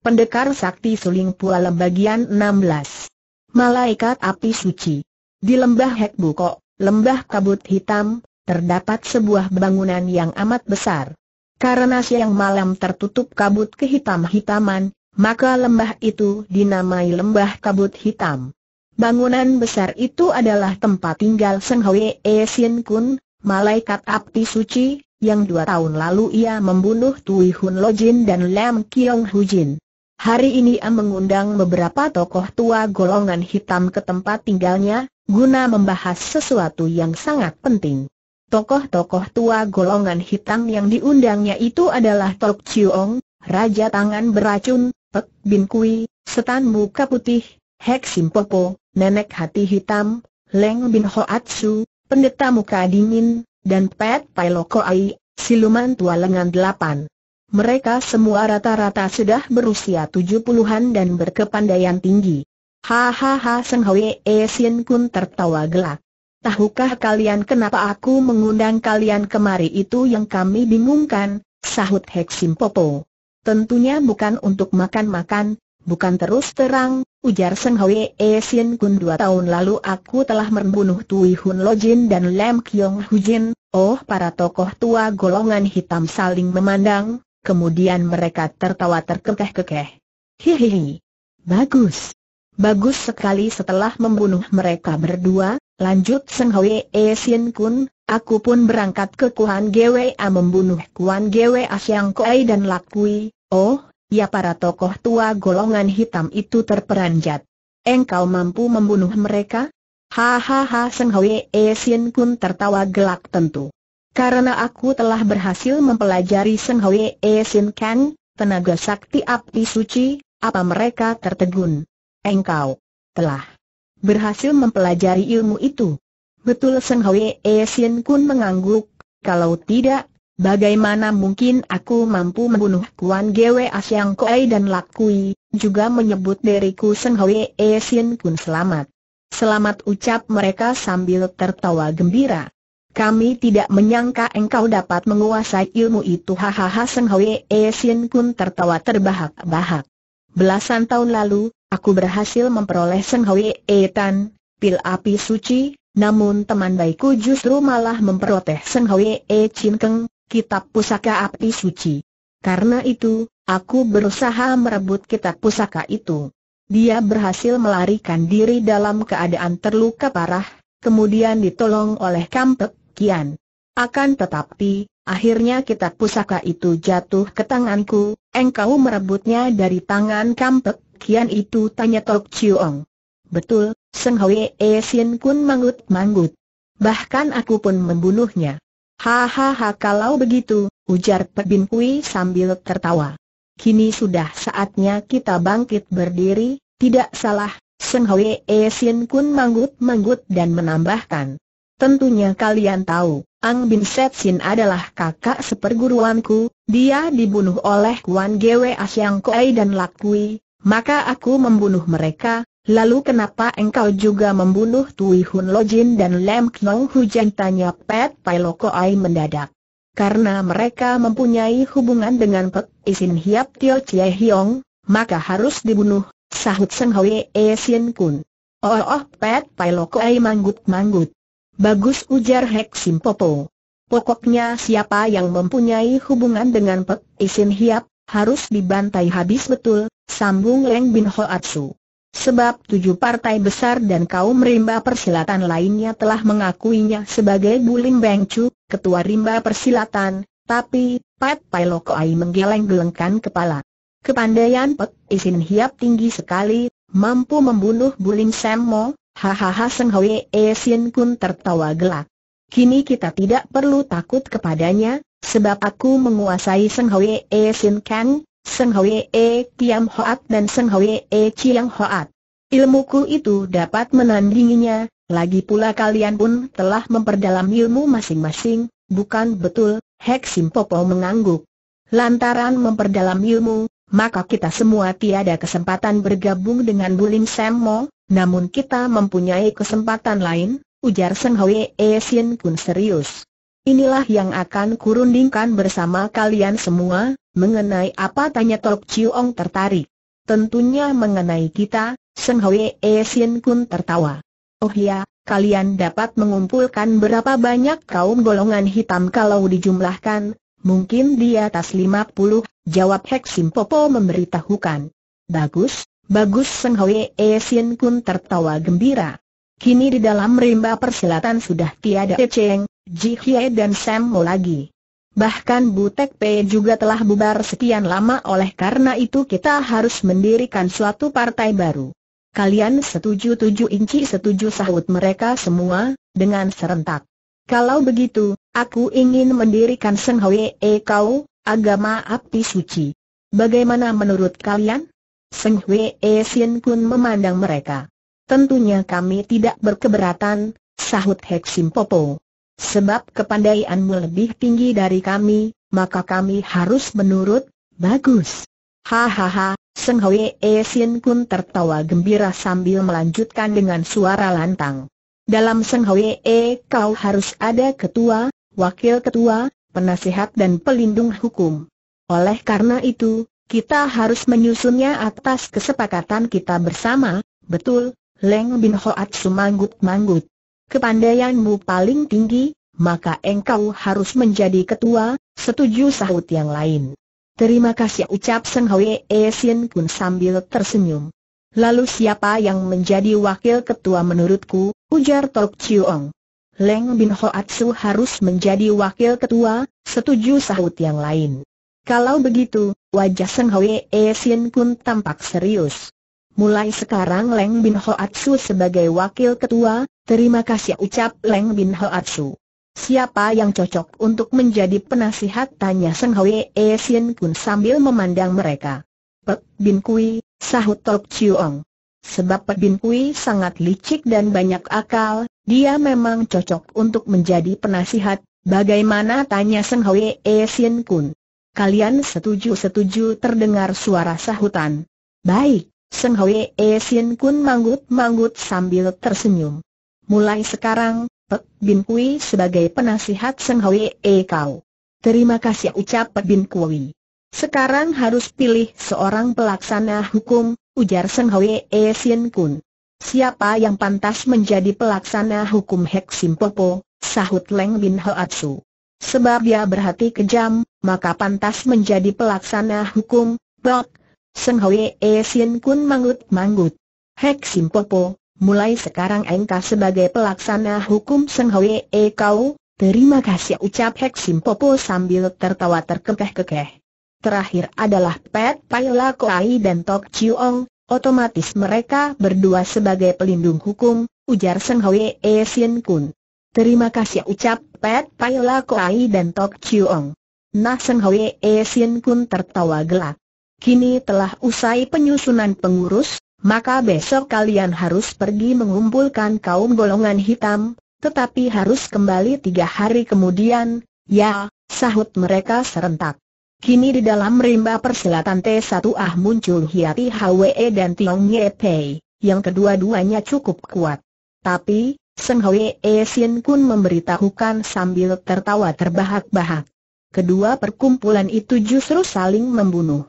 Pendekar Sakti Suling Pualem bagian 16. Malaikat Api Suci. Di lembah Hek Buko, lembah kabut hitam, terdapat sebuah bangunan yang amat besar. Karena siang malam tertutup kabut kehitam-hitaman, maka lembah itu dinamai lembah kabut hitam. Bangunan besar itu adalah tempat tinggal Seng Hwee Sin Kun, malaikat api suci, yang dua tahun lalu ia membunuh Tui Hun Lojin dan Lam Kiong Hu Jin. Hari ini Am mengundang beberapa tokoh tua golongan hitam ke tempat tinggalnya, guna membahas sesuatu yang sangat penting. Tokoh-tokoh tua golongan hitam yang diundangnya itu adalah Tok Chiong, Raja Tangan Beracun, Pek Bin Kui, Setan Muka Putih, Hek Simpopo, Nenek Hati Hitam, Leng Bin Hoatsu, Pendeta Muka Dingin, dan Pet Pai Ai, Siluman Tua Lengan Delapan. Mereka semua rata-rata sudah berusia tujuh puluhan dan berkepandaian tinggi. Hahaha Seng Hwe E Sien Kun tertawa gelak. Tahukah kalian kenapa aku mengundang kalian kemari itu yang kami bingungkan, sahut Hek Popo. Tentunya bukan untuk makan-makan, bukan terus terang, ujar Seng Hwe E Sien Kun dua tahun lalu aku telah membunuh Tui Hun Lo Jin dan Lam Kiong Hu Jin, oh para tokoh tua golongan hitam saling memandang, Kemudian mereka tertawa terkekeh-kekeh. Hihihi. Bagus. Bagus sekali setelah membunuh mereka berdua, lanjut Seng E Sien Kun, aku pun berangkat ke Kuan A membunuh Kuan A Siang Koei dan Lakui, oh, ya para tokoh tua golongan hitam itu terperanjat. Engkau mampu membunuh mereka? Hahaha Seng E Sien Kun tertawa gelak tentu. Karena aku telah berhasil mempelajari Seng Hwee Sin Kang, tenaga sakti api suci, apa mereka tertegun? Engkau telah berhasil mempelajari ilmu itu. Betul Seng Hwee Sin Kun mengangguk, kalau tidak, bagaimana mungkin aku mampu membunuh Kuan Gwe Asyang Koei dan Lak Lakui, juga menyebut diriku Seng Hwee Sin Kun selamat. Selamat ucap mereka sambil tertawa gembira. Kami tidak menyangka engkau dapat menguasai ilmu itu hahaha Seng Hwee Sin pun tertawa terbahak-bahak. Belasan tahun lalu, aku berhasil memperoleh Seng Hwee Tan, pil api suci, namun teman baikku justru malah memperoleh Seng Hwee Chin Keng, kitab pusaka api suci. Karena itu, aku berusaha merebut kitab pusaka itu. Dia berhasil melarikan diri dalam keadaan terluka parah, kemudian ditolong oleh Kampek, demikian. Akan tetapi, akhirnya kitab pusaka itu jatuh ke tanganku, engkau merebutnya dari tangan kampek, kian itu tanya Tok Chiong. Betul, Seng E Sin Kun mangut-mangut. Bahkan aku pun membunuhnya. Hahaha kalau begitu, ujar Pebin Kui sambil tertawa. Kini sudah saatnya kita bangkit berdiri, tidak salah, Seng E Sin Kun mangut-mangut dan menambahkan. Tentunya kalian tahu, Ang Bin Set Sin adalah kakak seperguruanku, dia dibunuh oleh Kuan Gwe Asyang Koei dan Lak Kui, maka aku membunuh mereka, lalu kenapa engkau juga membunuh Tui Hun Lo Jin dan Lem Knong Hujan tanya Pet Pai Lo Koei mendadak. Karena mereka mempunyai hubungan dengan Pek Isin Hiap Tio Chie Hiong, maka harus dibunuh, sahut Seng Hwee E Sin Kun. Oh oh Pet Pai Lo Koei manggut-manggut. Bagus ujar Hek Simpopo. Pokoknya siapa yang mempunyai hubungan dengan Pek Isin Hiap, harus dibantai habis betul, sambung Leng Bin Ho Hoatsu. Sebab tujuh partai besar dan kaum rimba persilatan lainnya telah mengakuinya sebagai Bulim Bengcu, ketua rimba persilatan, tapi, Pat Pai Ai menggeleng-gelengkan kepala. Kepandaian Pek Isin Hiap tinggi sekali, mampu membunuh Bulim Mo, Hahaha Seng Hwe E eh Sien Kun tertawa gelak. Kini kita tidak perlu takut kepadanya, sebab aku menguasai Seng Hwe E eh Sien Kang, Seng Hwe E eh Kiam Hoat dan Seng Hwe E Chiang Hoat. Ilmuku itu dapat menandinginya, lagi pula kalian pun telah memperdalam ilmu masing-masing, bukan betul, Hek Popo mengangguk. Lantaran memperdalam ilmu, maka kita semua tiada kesempatan bergabung dengan Bulim Semmo, namun kita mempunyai kesempatan lain, ujar Seng Hwee Sin Kun serius. Inilah yang akan kurundingkan bersama kalian semua, mengenai apa tanya Tok Ong tertarik. Tentunya mengenai kita, Seng Hwee Sin Kun tertawa. Oh ya, kalian dapat mengumpulkan berapa banyak kaum golongan hitam kalau dijumlahkan, mungkin di atas 50, jawab Heksim Popo memberitahukan. Bagus, Bagus Seng E Sien Kun tertawa gembira. Kini di dalam rimba persilatan sudah tiada Cheng, Ji Hye dan Sam Mo lagi. Bahkan Butek Pe juga telah bubar sekian lama oleh karena itu kita harus mendirikan suatu partai baru. Kalian setuju tujuh inci setuju sahut mereka semua, dengan serentak. Kalau begitu, aku ingin mendirikan Seng Hwe E kau, agama api suci. Bagaimana menurut kalian? Seng Hwe e Sien pun memandang mereka. Tentunya kami tidak berkeberatan, sahut Hek Sim Popo. Sebab kepandaianmu lebih tinggi dari kami, maka kami harus menurut, bagus. Hahaha, Seng Hwe e Sien pun tertawa gembira sambil melanjutkan dengan suara lantang. Dalam Seng Hwe e, kau harus ada ketua, wakil ketua, penasihat dan pelindung hukum. Oleh karena itu, kita harus menyusunnya atas kesepakatan kita bersama, betul, Leng Bin Hoat sumanggut-manggut. Kepandaianmu paling tinggi, maka engkau harus menjadi ketua, setuju sahut yang lain. Terima kasih ucap Seng Hwee Sin pun sambil tersenyum. Lalu siapa yang menjadi wakil ketua menurutku, ujar Tok Chiong. Leng Bin Hoat Su harus menjadi wakil ketua, setuju sahut yang lain. Kalau begitu, wajah Seng Hwee Sin pun tampak serius. Mulai sekarang Leng Bin Hoatsu sebagai wakil ketua, terima kasih ucap Leng Bin Hoatsu. Siapa yang cocok untuk menjadi penasihat tanya Seng Hwee Sin pun sambil memandang mereka. Pek Bin Kui, sahut Tok Chiong. Sebab Pek Bin Kui sangat licik dan banyak akal, dia memang cocok untuk menjadi penasihat, bagaimana tanya Seng Hwee Sin Kun. Kalian setuju-setuju terdengar suara sahutan. Baik, Seng Hwee Sin Kun manggut-manggut sambil tersenyum. Mulai sekarang, Pek Bin Kui sebagai penasihat Seng Hwee Kau. Terima kasih ucap Pek Bin Kui. Sekarang harus pilih seorang pelaksana hukum, ujar Seng Hwee Sin Kun. Siapa yang pantas menjadi pelaksana hukum Hek Popo, sahut Leng Bin Hoatsu. Sebab dia berhati kejam, maka pantas menjadi pelaksana hukum, Bob. Seng Hoi E Sien Kun mangut mangut. Hek Sim Popo, mulai sekarang engkau sebagai pelaksana hukum Seng Hoi E Kau, terima kasih ucap Hek Sim Popo sambil tertawa terkekeh-kekeh. Terakhir adalah Pet La Koai dan Tok Ong, otomatis mereka berdua sebagai pelindung hukum, ujar Seng Hoi E Sien Kun. Terima kasih ucap Pet La Koai dan Tok Ong. Nah Seng E Sien pun tertawa gelak. Kini telah usai penyusunan pengurus, maka besok kalian harus pergi mengumpulkan kaum golongan hitam, tetapi harus kembali tiga hari kemudian, ya, sahut mereka serentak. Kini di dalam rimba persilatan T1A muncul Hiati Hwe e dan Tiong Ye Pei, yang kedua-duanya cukup kuat. Tapi, Seng Hwe e Sien Kun memberitahukan sambil tertawa terbahak-bahak kedua perkumpulan itu justru saling membunuh.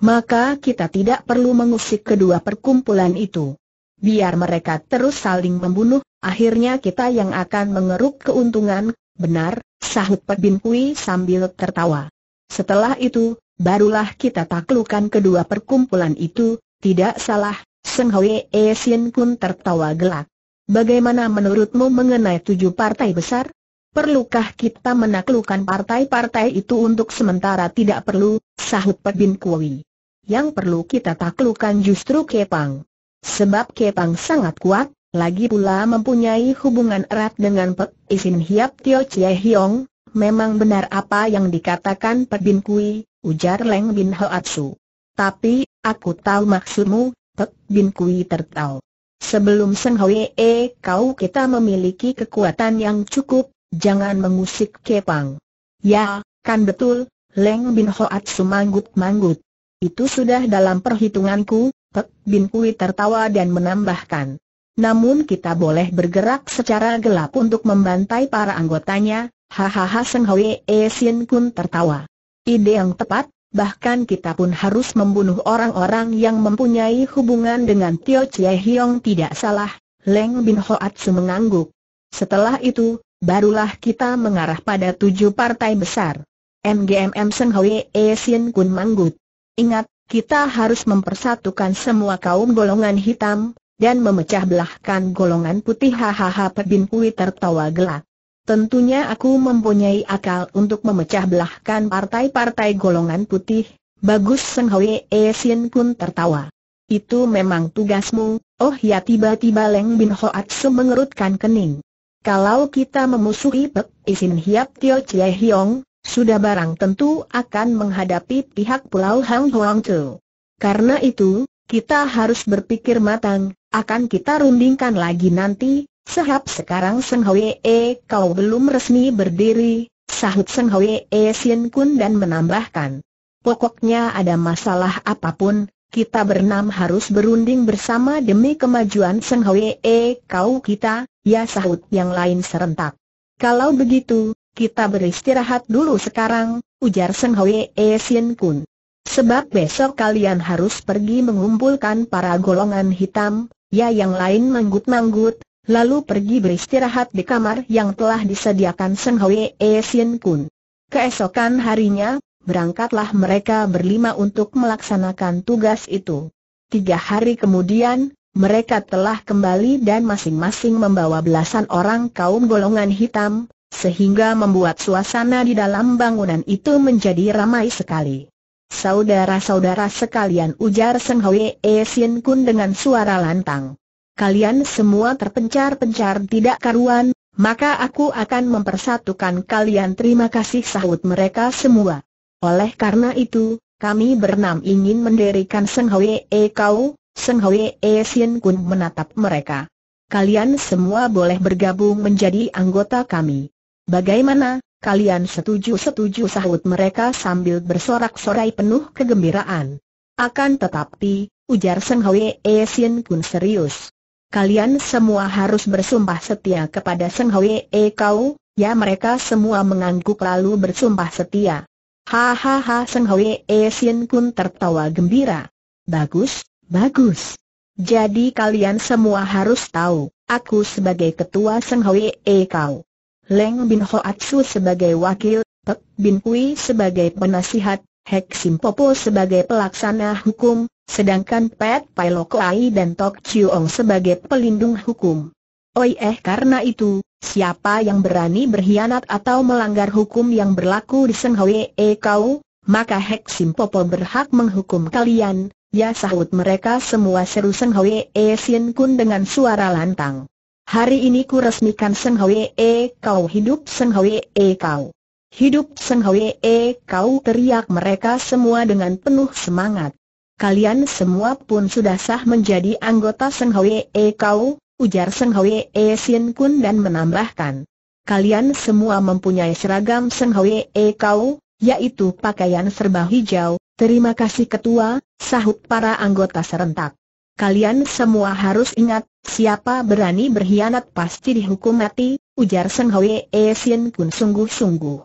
Maka kita tidak perlu mengusik kedua perkumpulan itu. Biar mereka terus saling membunuh, akhirnya kita yang akan mengeruk keuntungan, benar, sahut Pak Bin Kui sambil tertawa. Setelah itu, barulah kita taklukan kedua perkumpulan itu, tidak salah, Seng Hoi Esien pun tertawa gelak. Bagaimana menurutmu mengenai tujuh partai besar? Perlukah kita menaklukkan partai-partai itu untuk sementara tidak perlu, sahut Pek Bin Kui. Yang perlu kita taklukkan justru Kepang. Sebab Kepang sangat kuat, lagi pula mempunyai hubungan erat dengan Pek Isin Hiap Tio Chie Hiong, memang benar apa yang dikatakan Pek Bin Kui, ujar Leng Bin Hoatsu. Tapi, aku tahu maksudmu, Pek Bin Kui tertawa. Sebelum Seng Hwee kau kita memiliki kekuatan yang cukup, jangan mengusik Kepang. Ya, kan betul, Leng Bin Hoat semanggut-manggut. Itu sudah dalam perhitunganku, Pek Bin Kui tertawa dan menambahkan. Namun kita boleh bergerak secara gelap untuk membantai para anggotanya, hahaha Seng Hwee Sin Kun tertawa. Ide yang tepat, bahkan kita pun harus membunuh orang-orang yang mempunyai hubungan dengan Tio Chie Hiong tidak salah, Leng Bin Hoat mengangguk. Setelah itu, Barulah kita mengarah pada tujuh partai besar. MGMM Seng Hwe E Sien Kun Manggut. Ingat, kita harus mempersatukan semua kaum golongan hitam, dan memecah belahkan golongan putih hahaha Pebin Kui tertawa gelak. Tentunya aku mempunyai akal untuk memecah belahkan partai-partai golongan putih, bagus Seng Hwe E Sien Kun tertawa. Itu memang tugasmu, oh ya tiba-tiba Leng Bin Hoat mengerutkan kening. Kalau kita memusuhi Pek Isin Hiap Tio Chie Hiong, sudah barang tentu akan menghadapi pihak Pulau Hang Huang Chu. Karena itu, kita harus berpikir matang, akan kita rundingkan lagi nanti, sehab sekarang Seng Hwee kau belum resmi berdiri, sahut Seng Hwee Sien Kun dan menambahkan. Pokoknya ada masalah apapun, kita bernam harus berunding bersama demi kemajuan Seng Hwee kau kita, Ya sahut yang lain serentak. Kalau begitu, kita beristirahat dulu sekarang, ujar Seng E Sien Kun. Sebab besok kalian harus pergi mengumpulkan para golongan hitam, ya yang lain manggut-manggut, lalu pergi beristirahat di kamar yang telah disediakan Seng E Sien Kun. Keesokan harinya, berangkatlah mereka berlima untuk melaksanakan tugas itu. Tiga hari kemudian, mereka telah kembali dan masing-masing membawa belasan orang kaum golongan hitam, sehingga membuat suasana di dalam bangunan itu menjadi ramai sekali. Saudara-saudara sekalian ujar Seng Hwe E Sien Kun dengan suara lantang. Kalian semua terpencar-pencar tidak karuan, maka aku akan mempersatukan kalian terima kasih sahut mereka semua. Oleh karena itu, kami bernam ingin mendirikan Seng Hwe E Kau, Seng Hwe E Sien Kun menatap mereka. Kalian semua boleh bergabung menjadi anggota kami. Bagaimana, kalian setuju-setuju sahut mereka sambil bersorak-sorai penuh kegembiraan. Akan tetapi, ujar Seng Hwe E Sien Kun serius. Kalian semua harus bersumpah setia kepada Seng Hwe E Kau, ya mereka semua mengangguk lalu bersumpah setia. Hahaha Seng Hwe E Sien Kun tertawa gembira. Bagus, Bagus. Jadi kalian semua harus tahu, aku sebagai ketua Seng Hwe E Kau. Leng Bin Hoatsu sebagai wakil, Pek Bin Hui sebagai penasihat, Hek Sim Popo sebagai pelaksana hukum, sedangkan Pet Pai Lokoai dan Tok Ong sebagai pelindung hukum. Oi eh karena itu, siapa yang berani berkhianat atau melanggar hukum yang berlaku di Seng Hwe E Kau, maka Hek Sim Popo berhak menghukum kalian, Ya sahut mereka semua seru Seng E Sien Kun dengan suara lantang. Hari ini ku resmikan Seng E kau hidup Seng E kau. Hidup Seng E kau teriak mereka semua dengan penuh semangat. Kalian semua pun sudah sah menjadi anggota Seng E kau, ujar Seng E Sien Kun dan menambahkan. Kalian semua mempunyai seragam Seng E kau, yaitu pakaian serba hijau, Terima kasih ketua, sahut para anggota serentak. Kalian semua harus ingat, siapa berani berkhianat pasti dihukum mati, ujar Seng Hwee Sien Kun sungguh-sungguh.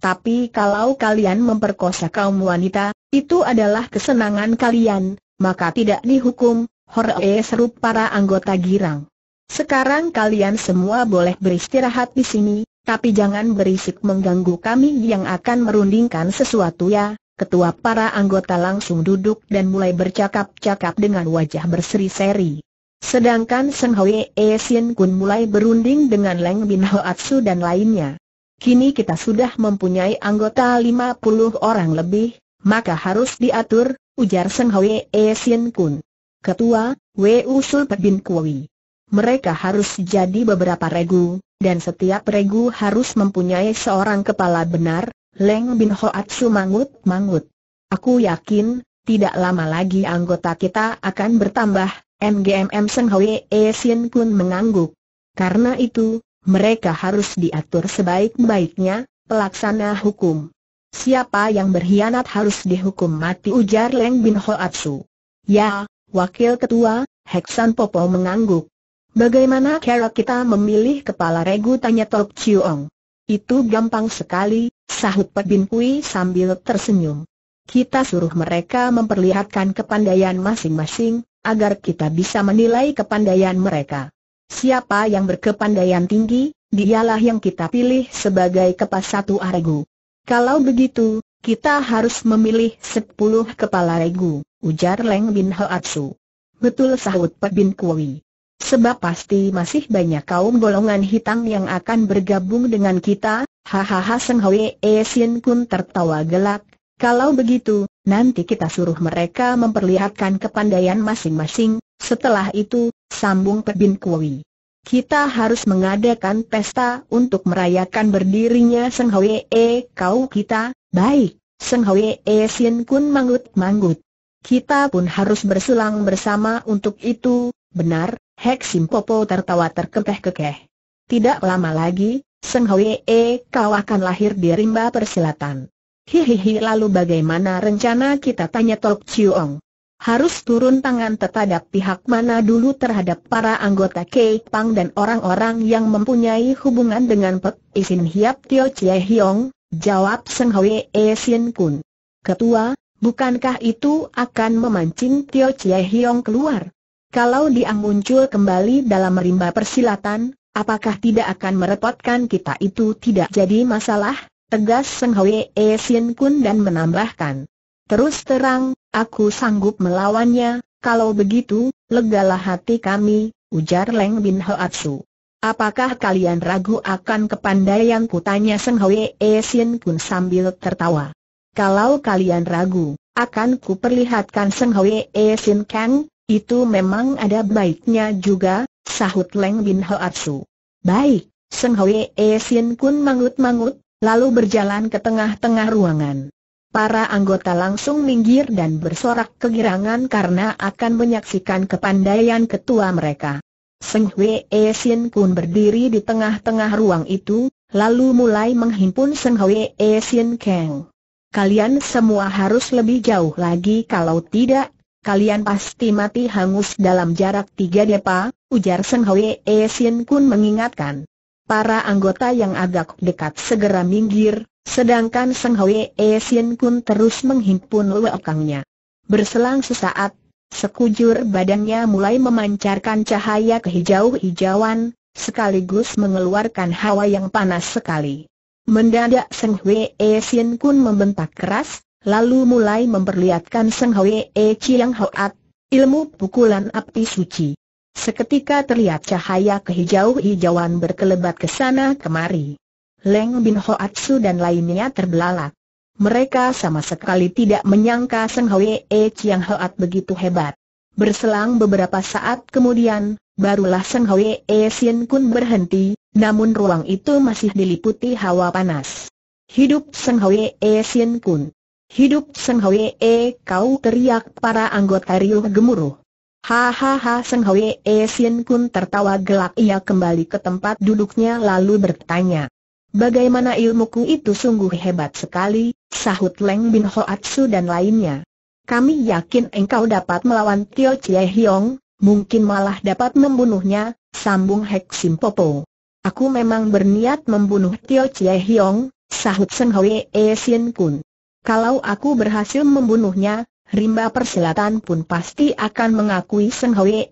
Tapi kalau kalian memperkosa kaum wanita, itu adalah kesenangan kalian, maka tidak dihukum, Hor Hore seru para anggota girang. Sekarang kalian semua boleh beristirahat di sini, tapi jangan berisik mengganggu kami yang akan merundingkan sesuatu ya, ketua para anggota langsung duduk dan mulai bercakap-cakap dengan wajah berseri-seri. Sedangkan Seng Hwe E Sien Kun mulai berunding dengan Leng Bin Atsu dan lainnya. Kini kita sudah mempunyai anggota 50 orang lebih, maka harus diatur, ujar Seng Hwe E Sien Kun. Ketua, Wu Sul Bin Kui. Mereka harus jadi beberapa regu, dan setiap regu harus mempunyai seorang kepala benar, Leng Bin Hoatsu mangut-mangut. Aku yakin, tidak lama lagi anggota kita akan bertambah, MGMM Seng Hwee Sin pun mengangguk. Karena itu, mereka harus diatur sebaik-baiknya, pelaksana hukum. Siapa yang berkhianat harus dihukum mati ujar Leng Bin Hoatsu. Ya, Wakil Ketua, Heksan Popo mengangguk. Bagaimana cara kita memilih kepala regu tanya Tok Ong? Itu gampang sekali, Sahut Pek Bin Kui sambil tersenyum. Kita suruh mereka memperlihatkan kepandaian masing-masing, agar kita bisa menilai kepandaian mereka. Siapa yang berkepandaian tinggi, dialah yang kita pilih sebagai kepala satu aregu. Kalau begitu, kita harus memilih sepuluh kepala regu, ujar Leng Bin Hoatsu. Betul sahut Pek Bin Kui. Sebab pasti masih banyak kaum golongan hitam yang akan bergabung dengan kita, Hahaha Seng Hwe eh, Sin Kun tertawa gelak, kalau begitu, nanti kita suruh mereka memperlihatkan kepandaian masing-masing, setelah itu, sambung Pebin Kui. Kita harus mengadakan pesta untuk merayakan berdirinya Seng Hwe E eh, kau kita, baik, Seng Hwe E eh, Sin Kun manggut-manggut. Kita pun harus berselang bersama untuk itu, benar, Hek Popo tertawa terkekeh-kekeh. Tidak lama lagi, Seng Hwee, kau akan lahir di rimba persilatan. Hihihi lalu bagaimana rencana kita tanya Tok Chiuong. Harus turun tangan terhadap pihak mana dulu terhadap para anggota Kei Pang dan orang-orang yang mempunyai hubungan dengan Pek Isin Hiap Tio Chie Hiong, jawab Seng Hwee Sin Kun. Ketua, bukankah itu akan memancing Tio Chie Hiong keluar? Kalau dia muncul kembali dalam rimba persilatan, Apakah tidak akan merepotkan kita itu tidak jadi masalah? Tegas Seng Hwee Sien Kun dan menambahkan. Terus terang, aku sanggup melawannya, kalau begitu, legalah hati kami, ujar Leng Bin Hoatsu. Apakah kalian ragu akan kepandaianku tanya Seng Hwee Sien Kun sambil tertawa. Kalau kalian ragu, akan ku perlihatkan Seng Hwee Sien Kang, itu memang ada baiknya juga, sahut Leng Bin Hoatsu. Baik, Seng Hwe E, e Sin Kun mangut-mangut, lalu berjalan ke tengah-tengah ruangan. Para anggota langsung minggir dan bersorak kegirangan karena akan menyaksikan kepandaian ketua mereka. Seng Hwe E, e Sin Kun berdiri di tengah-tengah ruang itu, lalu mulai menghimpun Seng Hwe E, e Sin Kang. Kalian semua harus lebih jauh lagi kalau tidak, kalian pasti mati hangus dalam jarak tiga depa, ujar Seng Hwee Sien e Kun mengingatkan. Para anggota yang agak dekat segera minggir, sedangkan Seng Hwee Sien e Kun terus menghimpun luekangnya. Berselang sesaat, sekujur badannya mulai memancarkan cahaya kehijau-hijauan, sekaligus mengeluarkan hawa yang panas sekali. Mendadak Seng Hwee Sien e Kun membentak keras, lalu mulai memperlihatkan Seng E Chiang Hoat, ilmu pukulan api suci. Seketika terlihat cahaya kehijau-hijauan berkelebat ke sana kemari. Leng Bin Atsu dan lainnya terbelalak. Mereka sama sekali tidak menyangka Seng E Chiang Hoat begitu hebat. Berselang beberapa saat kemudian, barulah Seng E Sien Kun berhenti, namun ruang itu masih diliputi hawa panas. Hidup Seng E Sien Kun! Hidup Seng E Kau teriak para anggota riuh gemuruh. Hahaha Seng Hwe E eh Sien Kun tertawa gelap ia kembali ke tempat duduknya lalu bertanya. Bagaimana ilmuku itu sungguh hebat sekali, sahut Leng Bin Hoatsu dan lainnya. Kami yakin engkau dapat melawan Tio Chie Hiong, mungkin malah dapat membunuhnya, sambung Hek Sim Popo. Aku memang berniat membunuh Tio Chie Hiong, sahut Seng Hwe E eh Sien Kun. Kalau aku berhasil membunuhnya, rimba Perselatan pun pasti akan mengakui Seng Hwee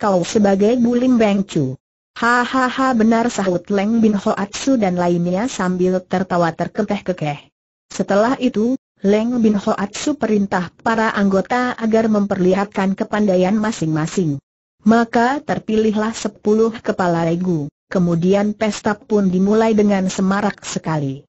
kau sebagai Bulim Beng Chu. Hahaha benar sahut Leng Bin Atsu dan lainnya sambil tertawa terkekeh-kekeh. Setelah itu, Leng Bin Atsu perintah para anggota agar memperlihatkan kepandaian masing-masing. Maka terpilihlah sepuluh kepala regu, kemudian pesta pun dimulai dengan semarak sekali.